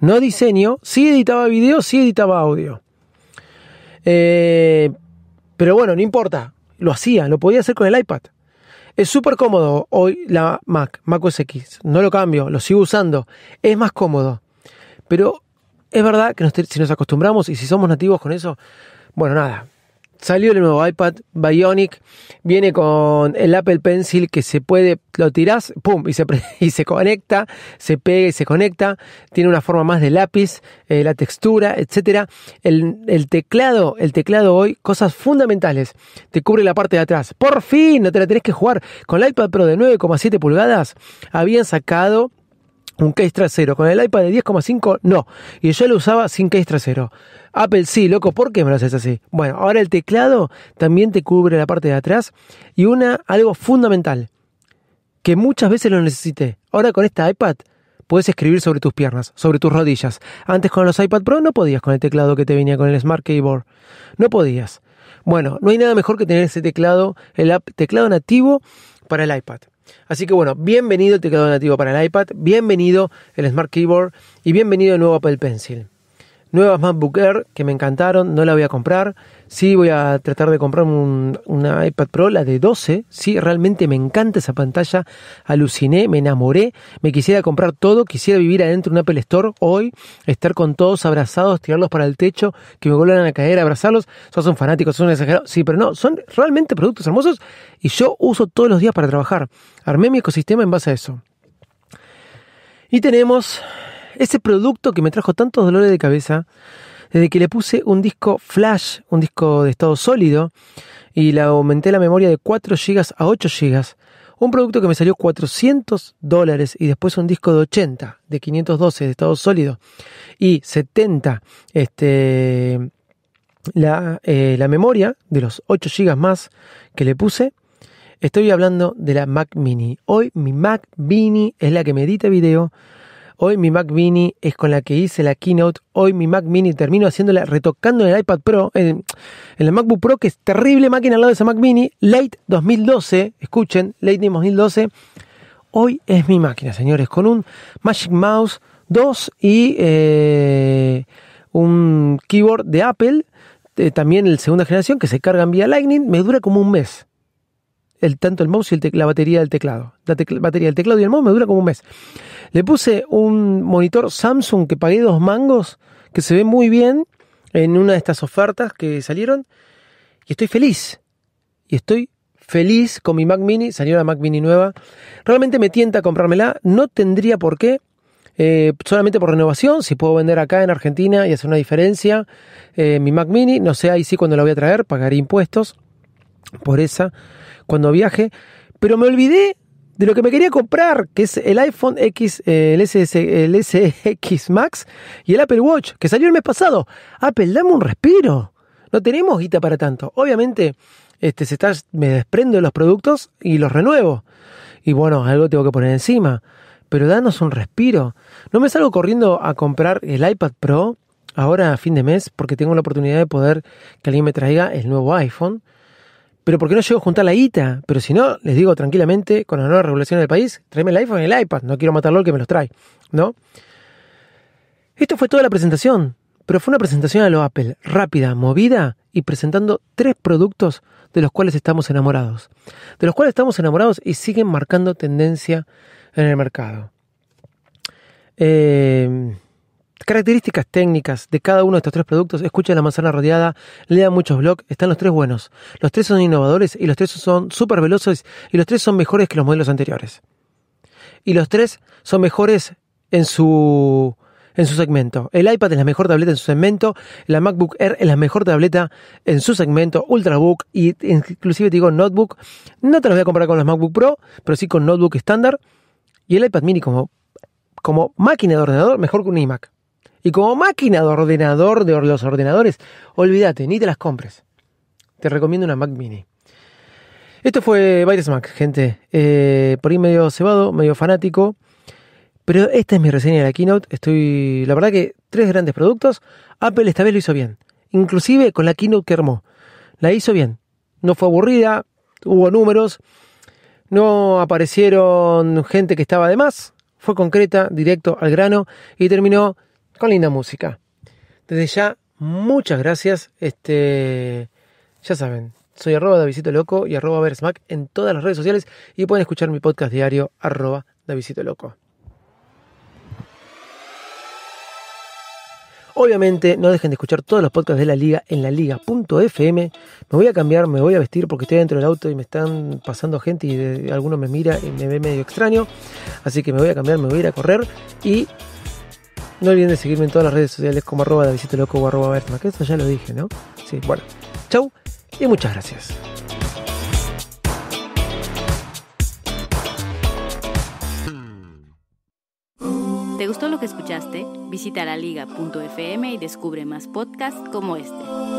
no diseño, sí editaba video, sí editaba audio. Eh, pero bueno, no importa, lo hacía, lo podía hacer con el iPad. Es súper cómodo hoy la Mac, Mac OS X. No lo cambio, lo sigo usando. Es más cómodo. Pero es verdad que si nos acostumbramos y si somos nativos con eso, bueno, nada, Salió el nuevo iPad Bionic, viene con el Apple Pencil que se puede, lo tirás, pum, y se, y se conecta, se pega y se conecta, tiene una forma más de lápiz, eh, la textura, etc. El, el, teclado, el teclado hoy, cosas fundamentales, te cubre la parte de atrás. Por fin, no te la tenés que jugar. Con el iPad Pro de 9,7 pulgadas, habían sacado un case trasero. Con el iPad de 10,5 no. Y yo lo usaba sin case trasero. Apple sí, loco, ¿por qué me lo haces así? Bueno, ahora el teclado también te cubre la parte de atrás. Y una, algo fundamental, que muchas veces lo necesité. Ahora con esta iPad puedes escribir sobre tus piernas, sobre tus rodillas. Antes con los iPad Pro no podías con el teclado que te venía con el Smart Keyboard. No podías. Bueno, no hay nada mejor que tener ese teclado, el teclado nativo para el iPad. Así que bueno, bienvenido el teclado nativo para el iPad, bienvenido el Smart Keyboard y bienvenido el nuevo Apple Pencil nuevas MacBook Air que me encantaron, no la voy a comprar. Sí, voy a tratar de comprarme un, una iPad Pro, la de 12. Sí, realmente me encanta esa pantalla. Aluciné, me enamoré. Me quisiera comprar todo, quisiera vivir adentro de un Apple Store hoy, estar con todos abrazados, tirarlos para el techo, que me vuelvan a caer, abrazarlos. Sos un fanáticos sos exagerado. Sí, pero no, son realmente productos hermosos y yo uso todos los días para trabajar. Armé mi ecosistema en base a eso. Y tenemos ese producto que me trajo tantos dolores de cabeza, desde que le puse un disco flash, un disco de estado sólido, y le aumenté la memoria de 4 GB a 8 GB, un producto que me salió 400 dólares y después un disco de 80, de 512 de estado sólido y 70 este, la, eh, la memoria de los 8 GB más que le puse. Estoy hablando de la Mac Mini. Hoy mi Mac Mini es la que me edita video, Hoy mi Mac Mini es con la que hice la keynote. Hoy mi Mac Mini termino haciéndola retocando en el iPad Pro, en, en la MacBook Pro, que es terrible máquina al lado de esa Mac Mini. Late 2012, escuchen, late 2012. Hoy es mi máquina, señores, con un Magic Mouse 2 y eh, un keyboard de Apple, eh, también el segunda generación, que se cargan vía Lightning. Me dura como un mes el, tanto el mouse y la batería del teclado. La batería del teclado y el mouse me dura como un mes. Le puse un monitor Samsung que pagué dos mangos, que se ve muy bien en una de estas ofertas que salieron. Y estoy feliz. Y estoy feliz con mi Mac Mini. Salió la Mac Mini nueva. Realmente me tienta comprármela. No tendría por qué. Eh, solamente por renovación, si puedo vender acá en Argentina y hacer una diferencia, eh, mi Mac Mini, no sé ahí sí cuando la voy a traer, pagaré impuestos, por esa cuando viaje. Pero me olvidé de lo que me quería comprar, que es el iPhone X, eh, el, SX Max y el Apple Watch, que salió el mes pasado. Apple, dame un respiro. No tenemos guita para tanto. Obviamente, este, se está, me desprendo de los productos y los renuevo. Y bueno, algo tengo que poner encima. Pero danos un respiro. No me salgo corriendo a comprar el iPad Pro ahora a fin de mes porque tengo la oportunidad de poder que alguien me traiga el nuevo iPhone pero porque no llego a juntar la guita. Pero si no, les digo tranquilamente, con la nueva regulación del país, tráeme el iPhone y el iPad, no quiero matarlo al que me los trae, ¿no? Esto fue toda la presentación, pero fue una presentación a lo Apple, rápida, movida y presentando tres productos de los cuales estamos enamorados. De los cuales estamos enamorados y siguen marcando tendencia en el mercado. Eh, características técnicas de cada uno de estos tres productos, escucha La Manzana Rodeada, lea muchos blogs, están los tres buenos. Los tres son innovadores y los tres son súper veloces y los tres son mejores que los modelos anteriores. Y los tres son mejores en su, en su segmento. El iPad es la mejor tableta en su segmento, la MacBook Air es la mejor tableta en su segmento, Ultrabook y inclusive te digo Notebook. No te los voy a comparar con las MacBook Pro, pero sí con Notebook estándar. Y el iPad mini como, como máquina de ordenador mejor que un iMac. Y como máquina de ordenador de los ordenadores, olvídate, ni te las compres. Te recomiendo una Mac Mini. Esto fue Byte Mac, gente. Eh, por ahí medio cebado, medio fanático. Pero esta es mi reseña de la keynote. Estoy, la verdad que tres grandes productos. Apple esta vez lo hizo bien. Inclusive con la keynote que armó. La hizo bien. No fue aburrida, hubo números. No aparecieron gente que estaba de más. Fue concreta, directo al grano y terminó con linda música. Desde ya, muchas gracias. Este, ya saben, soy arroba Davisito Loco y arroba smack en todas las redes sociales y pueden escuchar mi podcast diario arroba Davisito Loco. Obviamente no dejen de escuchar todos los podcasts de la liga en la liga.fm. Me voy a cambiar, me voy a vestir porque estoy dentro del auto y me están pasando gente y algunos alguno me mira y me ve medio extraño. Así que me voy a cambiar, me voy a ir a correr y no olviden seguirme en todas las redes sociales como arroba loco o arroba que eso ya lo dije, ¿no? Sí, bueno. Chau y muchas gracias. ¿Te gustó lo que escuchaste? Visita laliga.fm y descubre más podcasts como este.